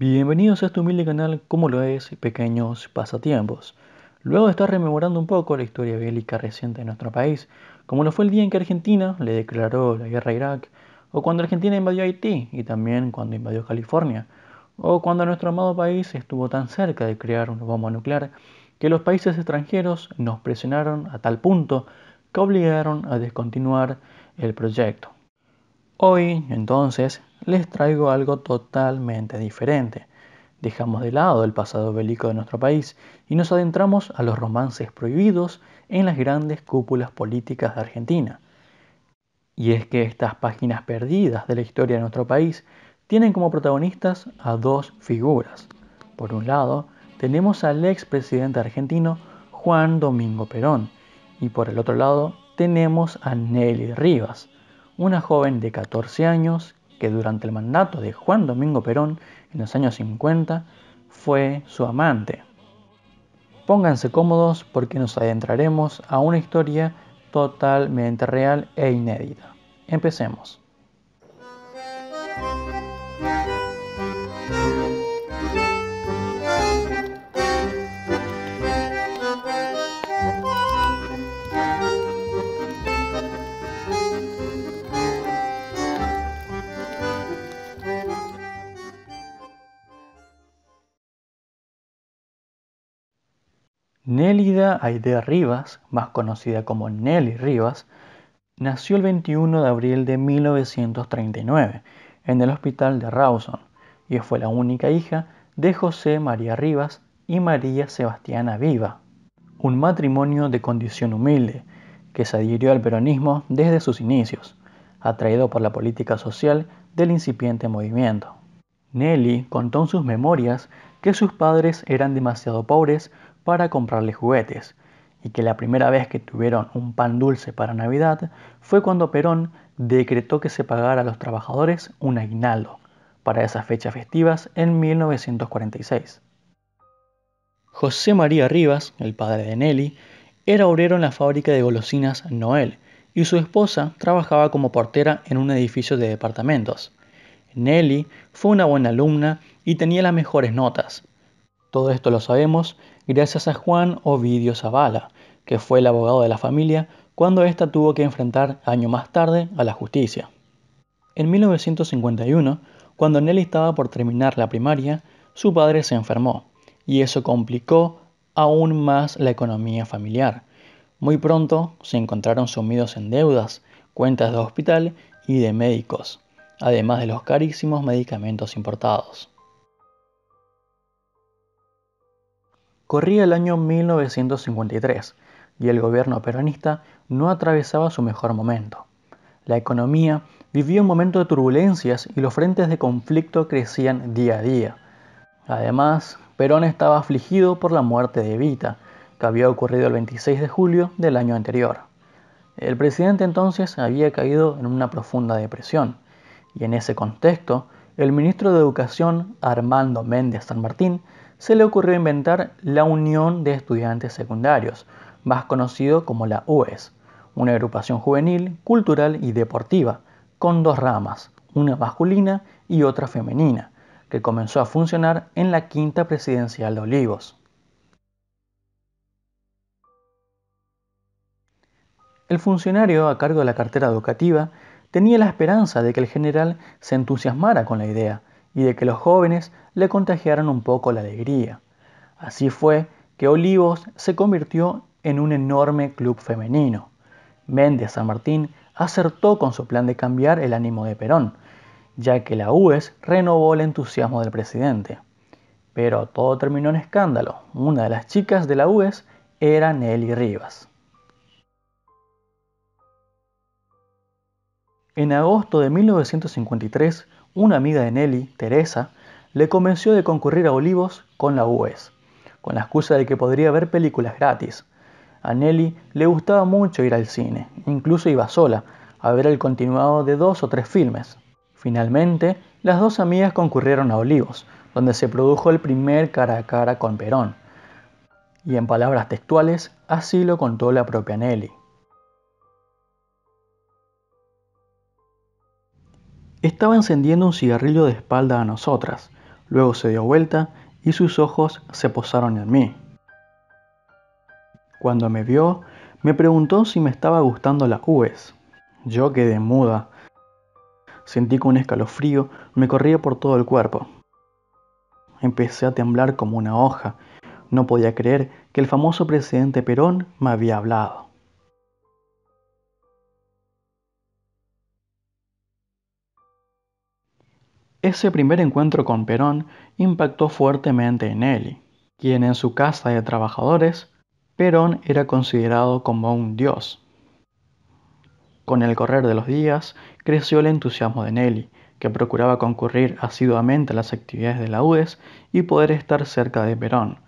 Bienvenidos a este humilde canal como lo es Pequeños Pasatiempos. Luego de estar rememorando un poco la historia bélica reciente de nuestro país, como lo fue el día en que Argentina le declaró la guerra a Irak, o cuando Argentina invadió Haití y también cuando invadió California, o cuando nuestro amado país estuvo tan cerca de crear una bomba nuclear que los países extranjeros nos presionaron a tal punto que obligaron a descontinuar el proyecto. Hoy entonces les traigo algo totalmente diferente. Dejamos de lado el pasado bélico de nuestro país y nos adentramos a los romances prohibidos en las grandes cúpulas políticas de Argentina. Y es que estas páginas perdidas de la historia de nuestro país tienen como protagonistas a dos figuras. Por un lado, tenemos al expresidente argentino Juan Domingo Perón y por el otro lado tenemos a Nelly Rivas, una joven de 14 años que durante el mandato de Juan Domingo Perón en los años 50 fue su amante. Pónganse cómodos porque nos adentraremos a una historia totalmente real e inédita. Empecemos. Nélida Aidea Rivas, más conocida como Nelly Rivas, nació el 21 de abril de 1939 en el hospital de Rawson y fue la única hija de José María Rivas y María Sebastiana Viva, un matrimonio de condición humilde que se adhirió al peronismo desde sus inicios, atraído por la política social del incipiente movimiento. Nelly contó en sus memorias que sus padres eran demasiado pobres para comprarle juguetes, y que la primera vez que tuvieron un pan dulce para Navidad fue cuando Perón decretó que se pagara a los trabajadores un aguinaldo para esas fechas festivas en 1946. José María Rivas, el padre de Nelly, era obrero en la fábrica de golosinas Noel y su esposa trabajaba como portera en un edificio de departamentos. Nelly fue una buena alumna y tenía las mejores notas. Todo esto lo sabemos gracias a Juan Ovidio Zavala, que fue el abogado de la familia cuando ésta tuvo que enfrentar año más tarde a la justicia. En 1951, cuando Nelly estaba por terminar la primaria, su padre se enfermó, y eso complicó aún más la economía familiar. Muy pronto se encontraron sumidos en deudas, cuentas de hospital y de médicos, además de los carísimos medicamentos importados. Corría el año 1953 y el gobierno peronista no atravesaba su mejor momento. La economía vivía un momento de turbulencias y los frentes de conflicto crecían día a día. Además, Perón estaba afligido por la muerte de Evita, que había ocurrido el 26 de julio del año anterior. El presidente entonces había caído en una profunda depresión, y en ese contexto, el ministro de Educación, Armando Méndez San Martín, se le ocurrió inventar la Unión de Estudiantes Secundarios, más conocido como la UES, una agrupación juvenil, cultural y deportiva, con dos ramas, una masculina y otra femenina, que comenzó a funcionar en la quinta presidencial de Olivos. El funcionario a cargo de la cartera educativa tenía la esperanza de que el general se entusiasmara con la idea, y de que los jóvenes le contagiaran un poco la alegría. Así fue que Olivos se convirtió en un enorme club femenino. Méndez San Martín acertó con su plan de cambiar el ánimo de Perón, ya que la UES renovó el entusiasmo del presidente. Pero todo terminó en escándalo. Una de las chicas de la UES era Nelly Rivas. En agosto de 1953, una amiga de Nelly, Teresa, le convenció de concurrir a Olivos con la UES, con la excusa de que podría ver películas gratis. A Nelly le gustaba mucho ir al cine, incluso iba sola, a ver el continuado de dos o tres filmes. Finalmente, las dos amigas concurrieron a Olivos, donde se produjo el primer cara a cara con Perón. Y en palabras textuales, así lo contó la propia Nelly. Estaba encendiendo un cigarrillo de espalda a nosotras, luego se dio vuelta y sus ojos se posaron en mí. Cuando me vio, me preguntó si me estaba gustando las uves. Yo quedé muda. Sentí que un escalofrío me corría por todo el cuerpo. Empecé a temblar como una hoja. No podía creer que el famoso presidente Perón me había hablado. Ese primer encuentro con Perón impactó fuertemente en Nelly, quien en su casa de trabajadores, Perón era considerado como un dios. Con el correr de los días, creció el entusiasmo de Nelly, que procuraba concurrir asiduamente a las actividades de la UDES y poder estar cerca de Perón.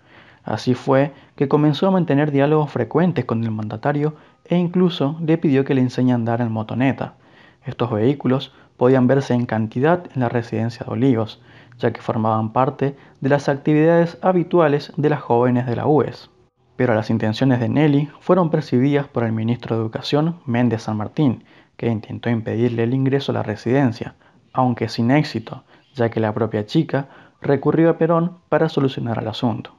Así fue que comenzó a mantener diálogos frecuentes con el mandatario e incluso le pidió que le enseñe a andar en motoneta. Estos vehículos podían verse en cantidad en la residencia de Olivos, ya que formaban parte de las actividades habituales de las jóvenes de la UES. Pero las intenciones de Nelly fueron percibidas por el ministro de Educación, Méndez San Martín, que intentó impedirle el ingreso a la residencia, aunque sin éxito, ya que la propia chica recurrió a Perón para solucionar el asunto.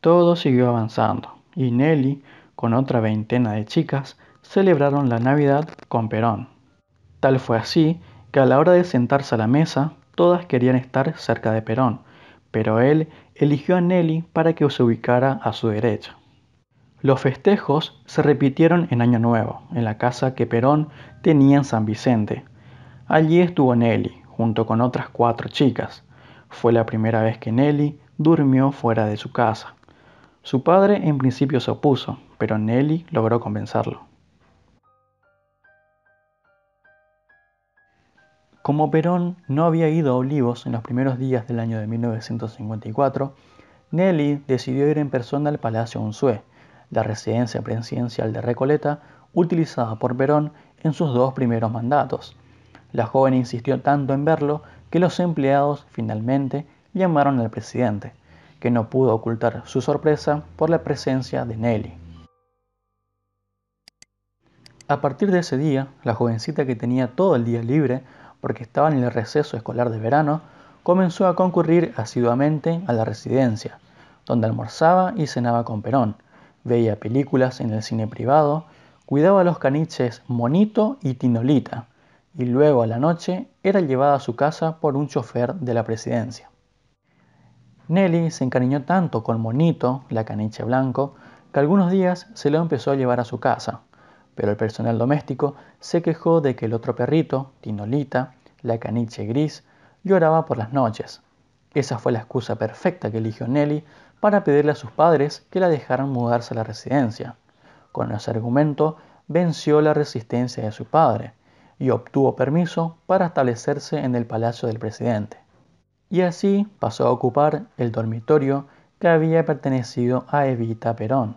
Todo siguió avanzando, y Nelly con otra veintena de chicas, celebraron la Navidad con Perón. Tal fue así que a la hora de sentarse a la mesa, todas querían estar cerca de Perón, pero él eligió a Nelly para que se ubicara a su derecha. Los festejos se repitieron en Año Nuevo, en la casa que Perón tenía en San Vicente. Allí estuvo Nelly, junto con otras cuatro chicas. Fue la primera vez que Nelly durmió fuera de su casa. Su padre en principio se opuso, pero Nelly logró convencerlo. Como Perón no había ido a Olivos en los primeros días del año de 1954, Nelly decidió ir en persona al Palacio Unzué, la residencia presidencial de Recoleta utilizada por Perón en sus dos primeros mandatos. La joven insistió tanto en verlo que los empleados finalmente llamaron al presidente, que no pudo ocultar su sorpresa por la presencia de Nelly. A partir de ese día, la jovencita que tenía todo el día libre, porque estaba en el receso escolar de verano, comenzó a concurrir asiduamente a la residencia, donde almorzaba y cenaba con Perón, veía películas en el cine privado, cuidaba a los caniches Monito y Tinolita, y luego a la noche era llevada a su casa por un chofer de la presidencia. Nelly se encariñó tanto con Monito, la caniche blanco, que algunos días se lo empezó a llevar a su casa, pero el personal doméstico se quejó de que el otro perrito, Tinolita, la caniche gris, lloraba por las noches. Esa fue la excusa perfecta que eligió Nelly para pedirle a sus padres que la dejaran mudarse a la residencia. Con ese argumento venció la resistencia de su padre y obtuvo permiso para establecerse en el palacio del presidente. Y así pasó a ocupar el dormitorio que había pertenecido a Evita Perón.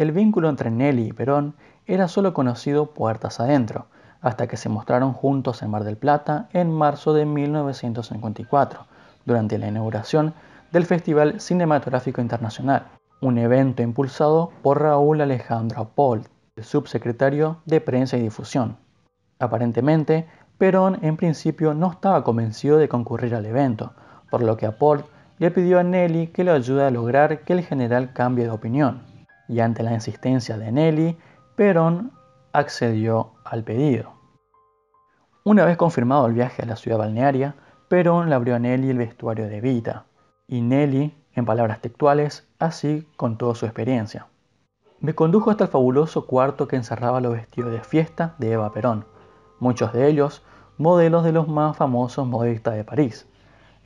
El vínculo entre Nelly y Perón era solo conocido puertas adentro, hasta que se mostraron juntos en Mar del Plata en marzo de 1954, durante la inauguración del Festival Cinematográfico Internacional, un evento impulsado por Raúl Alejandro Paul, el subsecretario de Prensa y Difusión. Aparentemente, Perón en principio no estaba convencido de concurrir al evento, por lo que a le pidió a Nelly que lo ayude a lograr que el general cambie de opinión y ante la insistencia de Nelly, Perón accedió al pedido. Una vez confirmado el viaje a la ciudad balnearia, Perón le abrió a Nelly el vestuario de Vita, y Nelly, en palabras textuales, así contó su experiencia. Me condujo hasta el fabuloso cuarto que encerraba los vestidos de fiesta de Eva Perón, muchos de ellos modelos de los más famosos modistas de París.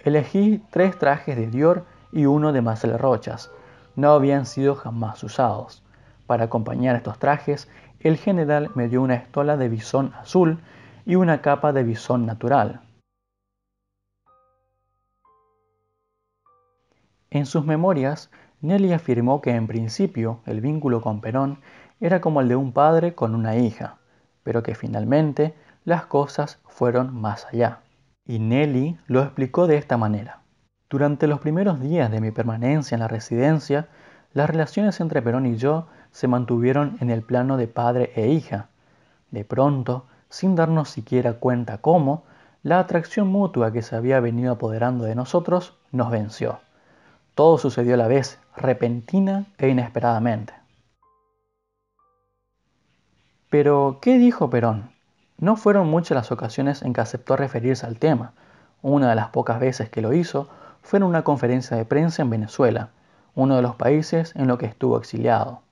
Elegí tres trajes de Dior y uno de Marcel Rochas, no habían sido jamás usados. Para acompañar estos trajes, el general me dio una estola de bisón azul y una capa de bisón natural. En sus memorias, Nelly afirmó que en principio el vínculo con Perón era como el de un padre con una hija, pero que finalmente las cosas fueron más allá. Y Nelly lo explicó de esta manera. Durante los primeros días de mi permanencia en la residencia, las relaciones entre Perón y yo se mantuvieron en el plano de padre e hija. De pronto, sin darnos siquiera cuenta cómo, la atracción mutua que se había venido apoderando de nosotros nos venció. Todo sucedió a la vez, repentina e inesperadamente. Pero, ¿qué dijo Perón? No fueron muchas las ocasiones en que aceptó referirse al tema. Una de las pocas veces que lo hizo fue en una conferencia de prensa en Venezuela, uno de los países en los que estuvo exiliado.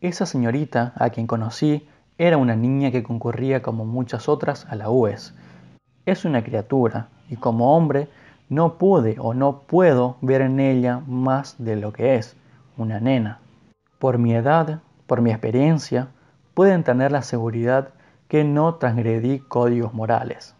Esa señorita, a quien conocí, era una niña que concurría como muchas otras a la UES. Es una criatura, y como hombre, no pude o no puedo ver en ella más de lo que es, una nena. Por mi edad, por mi experiencia, pueden tener la seguridad que no transgredí códigos morales.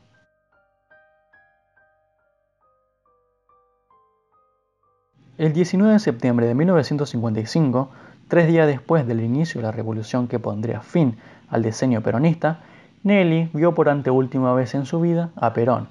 El 19 de septiembre de 1955, tres días después del inicio de la revolución que pondría fin al diseño peronista, Nelly vio por anteúltima vez en su vida a Perón.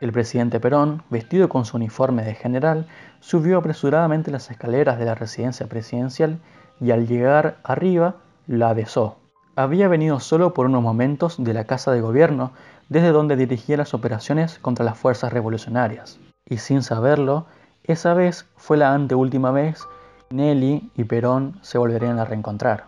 El presidente Perón, vestido con su uniforme de general, subió apresuradamente las escaleras de la residencia presidencial y al llegar arriba la besó. Había venido solo por unos momentos de la Casa de Gobierno, desde donde dirigía las operaciones contra las fuerzas revolucionarias, y sin saberlo, esa vez fue la anteúltima vez Nelly y Perón se volverían a reencontrar.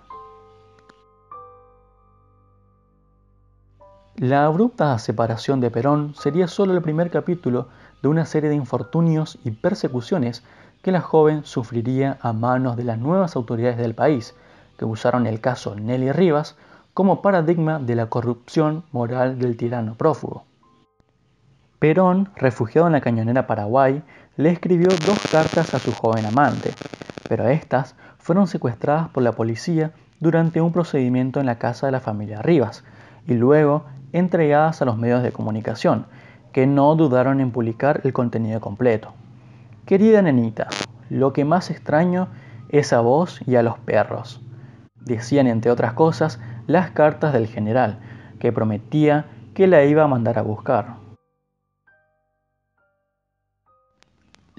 La abrupta separación de Perón sería solo el primer capítulo de una serie de infortunios y persecuciones que la joven sufriría a manos de las nuevas autoridades del país, que usaron el caso Nelly Rivas como paradigma de la corrupción moral del tirano prófugo. Perón, refugiado en la cañonera Paraguay, le escribió dos cartas a su joven amante, pero estas fueron secuestradas por la policía durante un procedimiento en la casa de la familia Rivas y luego entregadas a los medios de comunicación, que no dudaron en publicar el contenido completo. Querida nenita, lo que más extraño es a vos y a los perros, decían entre otras cosas las cartas del general, que prometía que la iba a mandar a buscar.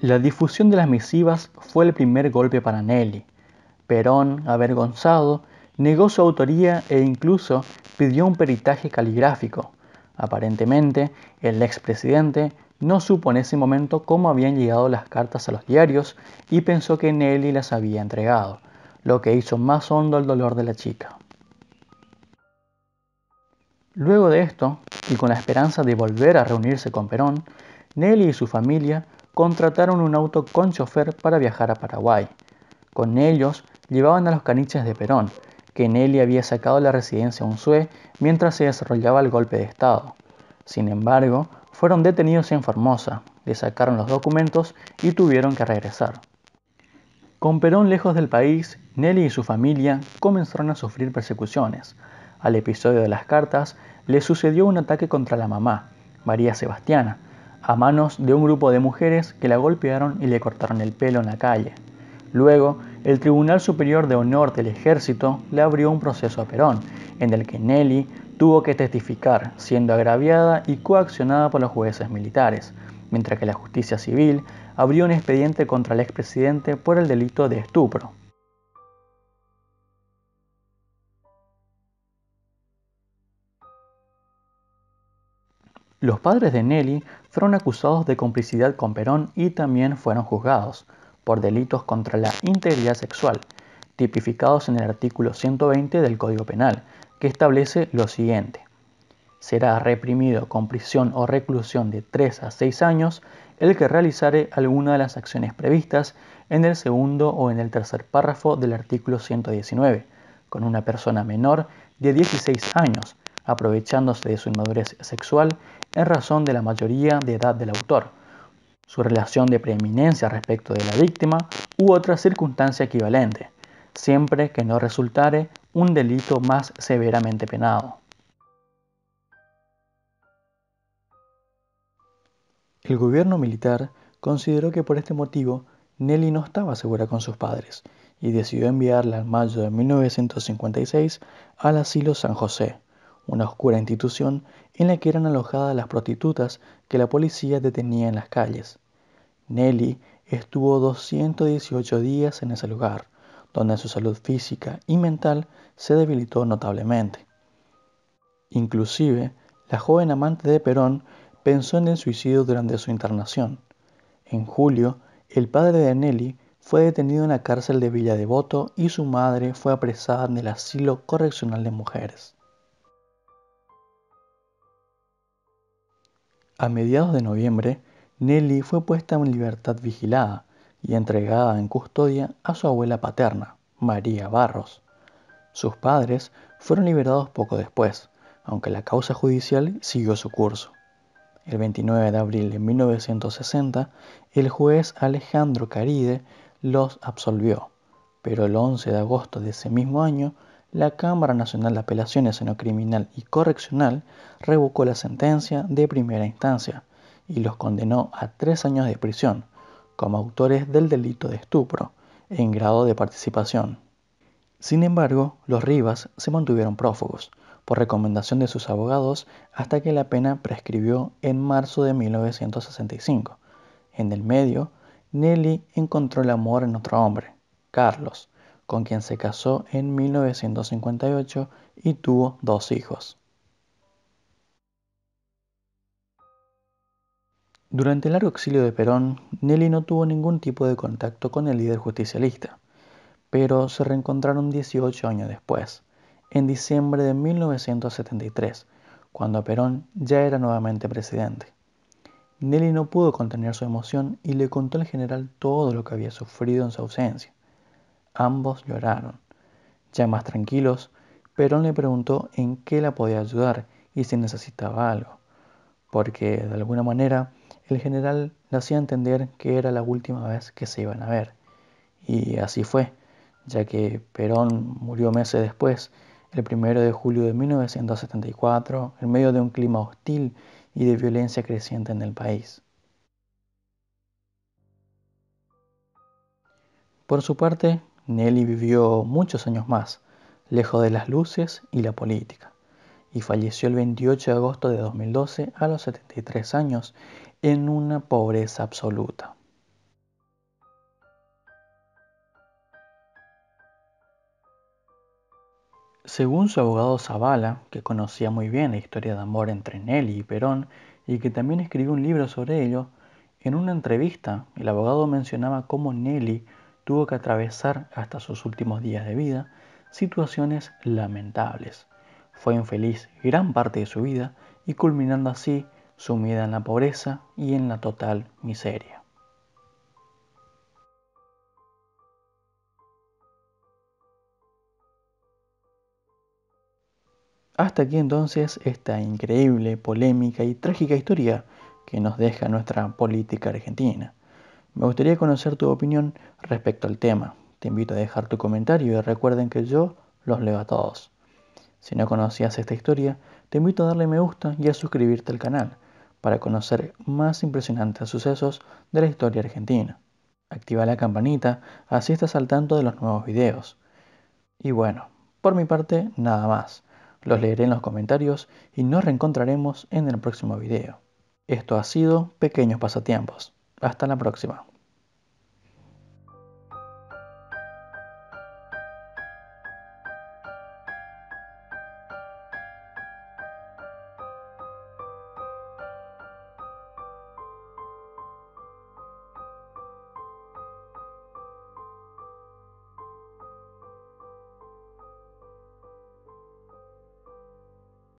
La difusión de las misivas fue el primer golpe para Nelly. Perón, avergonzado, negó su autoría e incluso pidió un peritaje caligráfico. Aparentemente, el expresidente no supo en ese momento cómo habían llegado las cartas a los diarios y pensó que Nelly las había entregado, lo que hizo más hondo el dolor de la chica. Luego de esto, y con la esperanza de volver a reunirse con Perón, Nelly y su familia contrataron un auto con chofer para viajar a Paraguay. Con ellos llevaban a los caniches de Perón, que Nelly había sacado la residencia Unzué mientras se desarrollaba el golpe de Estado. Sin embargo, fueron detenidos en Formosa, le sacaron los documentos y tuvieron que regresar. Con Perón lejos del país, Nelly y su familia comenzaron a sufrir persecuciones. Al episodio de las cartas le sucedió un ataque contra la mamá, María Sebastiana, a manos de un grupo de mujeres que la golpearon y le cortaron el pelo en la calle. Luego, el Tribunal Superior de Honor del Ejército le abrió un proceso a Perón, en el que Nelly tuvo que testificar, siendo agraviada y coaccionada por los jueces militares, mientras que la justicia civil abrió un expediente contra el expresidente por el delito de estupro. Los padres de Nelly fueron acusados de complicidad con Perón y también fueron juzgados por delitos contra la integridad sexual, tipificados en el artículo 120 del Código Penal, que establece lo siguiente. Será reprimido con prisión o reclusión de 3 a 6 años el que realizare alguna de las acciones previstas en el segundo o en el tercer párrafo del artículo 119, con una persona menor de 16 años, aprovechándose de su inmadurez sexual en razón de la mayoría de edad del autor, su relación de preeminencia respecto de la víctima u otra circunstancia equivalente, siempre que no resultare un delito más severamente penado. El gobierno militar consideró que por este motivo Nelly no estaba segura con sus padres y decidió enviarla en mayo de 1956 al asilo San José, una oscura institución en la que eran alojadas las prostitutas que la policía detenía en las calles. Nelly estuvo 218 días en ese lugar, donde su salud física y mental se debilitó notablemente. Inclusive, la joven amante de Perón pensó en el suicidio durante su internación. En julio, el padre de Nelly fue detenido en la cárcel de Villa Devoto y su madre fue apresada en el asilo correccional de mujeres. A mediados de noviembre, Nelly fue puesta en libertad vigilada y entregada en custodia a su abuela paterna, María Barros. Sus padres fueron liberados poco después, aunque la causa judicial siguió su curso. El 29 de abril de 1960, el juez Alejandro Caride los absolvió, pero el 11 de agosto de ese mismo año la Cámara Nacional de Apelaciones en lo Criminal y Correccional revocó la sentencia de primera instancia y los condenó a tres años de prisión como autores del delito de estupro en grado de participación. Sin embargo, los Rivas se mantuvieron prófugos por recomendación de sus abogados hasta que la pena prescribió en marzo de 1965. En el medio, Nelly encontró el amor en otro hombre, Carlos, con quien se casó en 1958 y tuvo dos hijos. Durante el largo exilio de Perón, Nelly no tuvo ningún tipo de contacto con el líder justicialista, pero se reencontraron 18 años después, en diciembre de 1973, cuando Perón ya era nuevamente presidente. Nelly no pudo contener su emoción y le contó al general todo lo que había sufrido en su ausencia. Ambos lloraron. Ya más tranquilos, Perón le preguntó en qué la podía ayudar y si necesitaba algo, porque de alguna manera el general le hacía entender que era la última vez que se iban a ver. Y así fue, ya que Perón murió meses después, el 1 de julio de 1974, en medio de un clima hostil y de violencia creciente en el país. Por su parte, Nelly vivió muchos años más, lejos de las luces y la política, y falleció el 28 de agosto de 2012 a los 73 años en una pobreza absoluta. Según su abogado Zavala, que conocía muy bien la historia de amor entre Nelly y Perón y que también escribió un libro sobre ello, en una entrevista el abogado mencionaba cómo Nelly tuvo que atravesar hasta sus últimos días de vida situaciones lamentables. Fue infeliz gran parte de su vida y culminando así sumida en la pobreza y en la total miseria. Hasta aquí entonces esta increíble, polémica y trágica historia que nos deja nuestra política argentina. Me gustaría conocer tu opinión respecto al tema. Te invito a dejar tu comentario y recuerden que yo los leo a todos. Si no conocías esta historia, te invito a darle me gusta y a suscribirte al canal para conocer más impresionantes sucesos de la historia argentina. Activa la campanita, así estás al tanto de los nuevos videos. Y bueno, por mi parte, nada más. Los leeré en los comentarios y nos reencontraremos en el próximo video. Esto ha sido Pequeños Pasatiempos. Hasta la próxima.